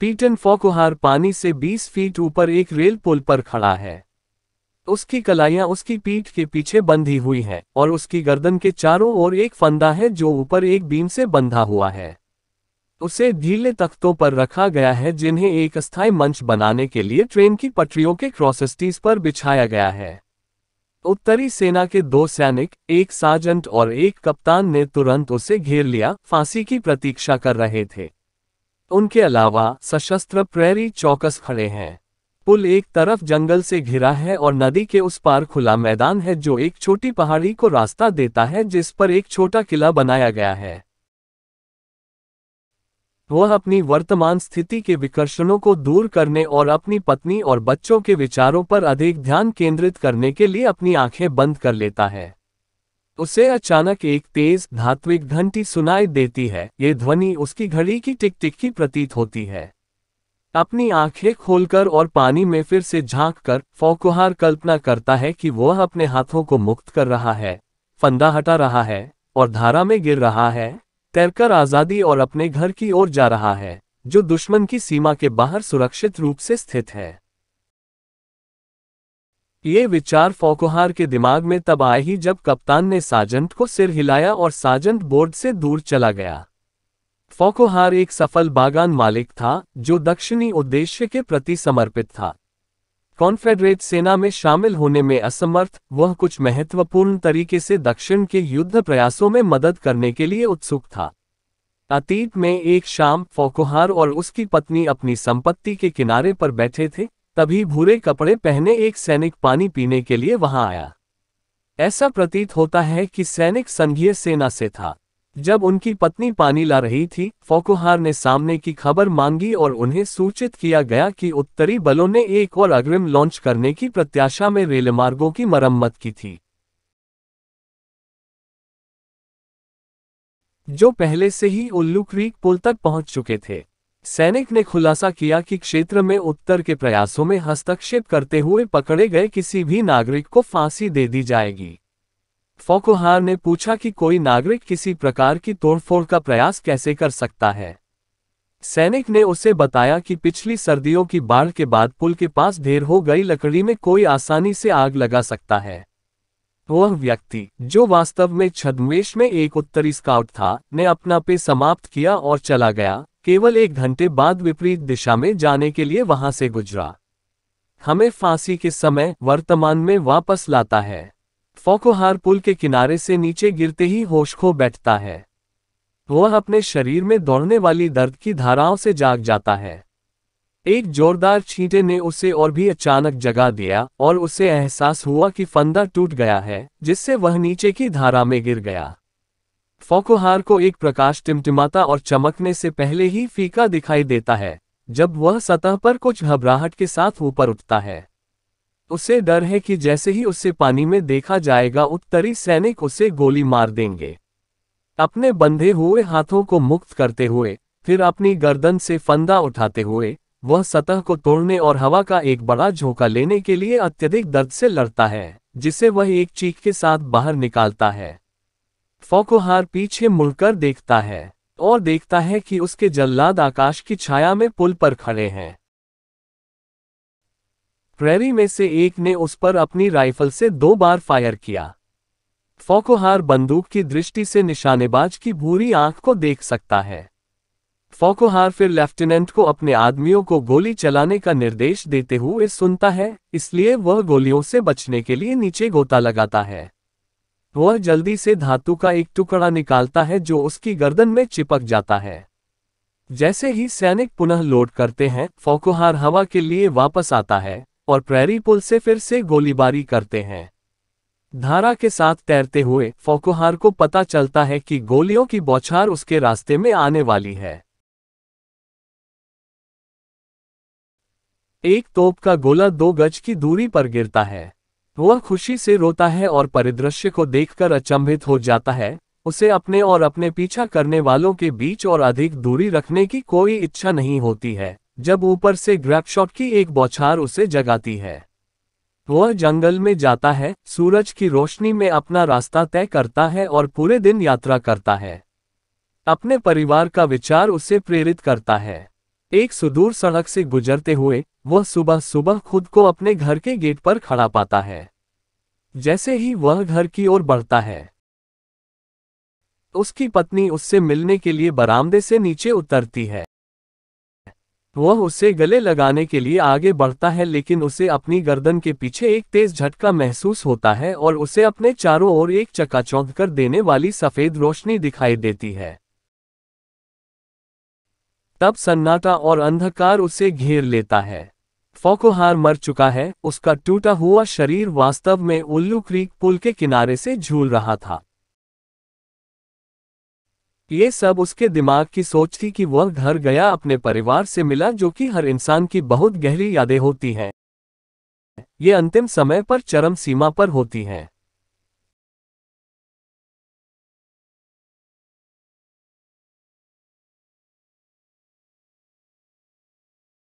Peyton फोकुहार पानी से 20 feet ऊपर एक रेल पुल पर खड़ा है उसकी कलाइयां उसकी पीठ के पीछे बंधी हुई हैं और उसकी गर्दन के चारों ओर एक फंदा है जो ऊपर एक बीम से बंधा हुआ है उसे ढीले तख्तों पर रखा गया है जिन्हें एक स्थायी मंच बनाने के लिए ट्रेन की पटरियों के क्रॉसिस्टीज पर बिछाया गया है उत्तरी सेना के दो सैनिक एक सार्जेंट और एक कप्तान ने तुरंत उसे घेर लिया फांसी की प्रतीक्षा कर रहे थे उनके अलावा सशस्त्र प्रेरी चौकस खड़े हैं पुल एक तरफ जंगल से घिरा है और नदी के उस पार खुला मैदान है जो एक छोटी पहाड़ी को रास्ता देता है जिस पर एक छोटा किला बनाया गया है वह अपनी वर्तमान स्थिति के विकर्षणों को दूर करने और अपनी पत्नी और बच्चों के विचारों पर अधिक ध्यान केंद्रित करने के लिए अपनी आंखें बंद कर लेता है उसे अचानक एक तेज धात्विक घंटी सुनाई देती है ये ध्वनि उसकी घड़ी की टिक टिक की प्रतीत होती है अपनी आंखें खोलकर और पानी में फिर से झांककर कर फौकुहार कल्पना करता है कि वह अपने हाथों को मुक्त कर रहा है फंदा हटा रहा है और धारा में गिर रहा है तैरकर आजादी और अपने घर की ओर जा रहा है जो दुश्मन की सीमा के बाहर सुरक्षित रूप से स्थित है ये विचार फोकोहार के दिमाग में तब आए ही जब कप्तान ने साजंट को सिर हिलाया और साजंट बोर्ड से दूर चला गया फोकोहार एक सफल बागान मालिक था जो दक्षिणी उद्देश्य के प्रति समर्पित था कॉन्फेडरेट सेना में शामिल होने में असमर्थ वह कुछ महत्वपूर्ण तरीके से दक्षिण के युद्ध प्रयासों में मदद करने के लिए उत्सुक था अतीत में एक शाम फोकोहार और उसकी पत्नी अपनी संपत्ति के किनारे पर बैठे थे तभी भूरे कपड़े पहने एक सैनिक पानी पीने के लिए वहां आया ऐसा प्रतीत होता है कि सैनिक संघीय सेना से था जब उनकी पत्नी पानी ला रही थी फोकुहार ने सामने की खबर मांगी और उन्हें सूचित किया गया कि उत्तरी बलों ने एक और अग्रिम लॉन्च करने की प्रत्याशा में रेलमार्गों की मरम्मत की थी जो पहले से ही उल्लू क्रीक पुल तक पहुंच चुके थे सैनिक ने खुलासा किया कि क्षेत्र में उत्तर के प्रयासों में हस्तक्षेप करते हुए पकड़े गए किसी भी नागरिक को फांसी दे दी जाएगी फोकोहार ने पूछा कि कोई नागरिक किसी प्रकार की तोड़फोड़ का प्रयास कैसे कर सकता है सैनिक ने उसे बताया कि पिछली सर्दियों की बाढ़ के बाद पुल के पास ढेर हो गई लकड़ी में कोई आसानी से आग लगा सकता है वह व्यक्ति जो वास्तव में छदमेश में एक उत्तरी स्काउट था ने अपना पे समाप्त किया और चला गया केवल एक घंटे बाद विपरीत दिशा में जाने के लिए वहां से गुजरा हमें फांसी के समय वर्तमान में वापस लाता है फोकोहार पुल के किनारे से नीचे गिरते ही होश खो बैठता है वह अपने शरीर में दौड़ने वाली दर्द की धाराओं से जाग जाता है एक जोरदार छींटे ने उसे और भी अचानक जगा दिया और उसे एहसास हुआ कि फंदा टूट गया है जिससे वह नीचे की धारा में गिर गया फोकोहार को एक प्रकाश टिमटिमाता और चमकने से पहले ही फीका दिखाई देता है जब वह सतह पर कुछ घबराहट के साथ ऊपर उठता है उसे डर है कि जैसे ही उसे पानी में देखा जाएगा उत्तरी सैनिक उसे गोली मार देंगे अपने बंधे हुए हाथों को मुक्त करते हुए फिर अपनी गर्दन से फंदा उठाते हुए वह सतह को तोड़ने और हवा का एक बड़ा झोंका लेने के लिए अत्यधिक दर्द से लड़ता है जिसे वह एक चीख के साथ बाहर निकालता है फोकोहार पीछे मुड़कर देखता है और देखता है कि उसके जल्लाद आकाश की छाया में पुल पर खड़े हैं प्रेरी में से एक ने उस पर अपनी राइफल से दो बार फायर किया फोकोहार बंदूक की दृष्टि से निशानेबाज की भूरी आंख को देख सकता है फोकोहार फिर लेफ्टिनेंट को अपने आदमियों को गोली चलाने का निर्देश देते हुए सुनता है इसलिए वह गोलियों से बचने के लिए नीचे गोता लगाता है वह जल्दी से धातु का एक टुकड़ा निकालता है जो उसकी गर्दन में चिपक जाता है जैसे ही सैनिक पुनः लोड करते हैं फोकोहार हवा के लिए वापस आता है और प्रेरी पुल से फिर से गोलीबारी करते हैं धारा के साथ तैरते हुए फोकोहार को पता चलता है कि गोलियों की बौछार उसके रास्ते में आने वाली है एक तोप का गोला दो गज की दूरी पर गिरता है वह खुशी से रोता है और परिदृश्य को देखकर अचंभित हो जाता है उसे अपने और अपने पीछा करने वालों के बीच और अधिक दूरी रखने की कोई इच्छा नहीं होती है जब ऊपर से ग्रैपशॉट की एक बौछार उसे जगाती है वह जंगल में जाता है सूरज की रोशनी में अपना रास्ता तय करता है और पूरे दिन यात्रा करता है अपने परिवार का विचार उसे प्रेरित करता है एक सुदूर सड़क से गुजरते हुए वह सुबह सुबह खुद को अपने घर के गेट पर खड़ा पाता है जैसे ही वह घर की ओर बढ़ता है उसकी पत्नी उससे मिलने के लिए बरामदे से नीचे उतरती है वह उसे गले लगाने के लिए आगे बढ़ता है लेकिन उसे अपनी गर्दन के पीछे एक तेज झटका महसूस होता है और उसे अपने चारों ओर एक चकाचौंध कर देने वाली सफेद रोशनी दिखाई देती है तब सन्नाटा और अंधकार उसे घेर लेता है फोकोहार मर चुका है उसका टूटा हुआ शरीर वास्तव में उल्लू क्रीक पुल के किनारे से झूल रहा था ये सब उसके दिमाग की सोच थी कि वह घर गया अपने परिवार से मिला जो कि हर इंसान की बहुत गहरी यादें होती हैं ये अंतिम समय पर चरम सीमा पर होती हैं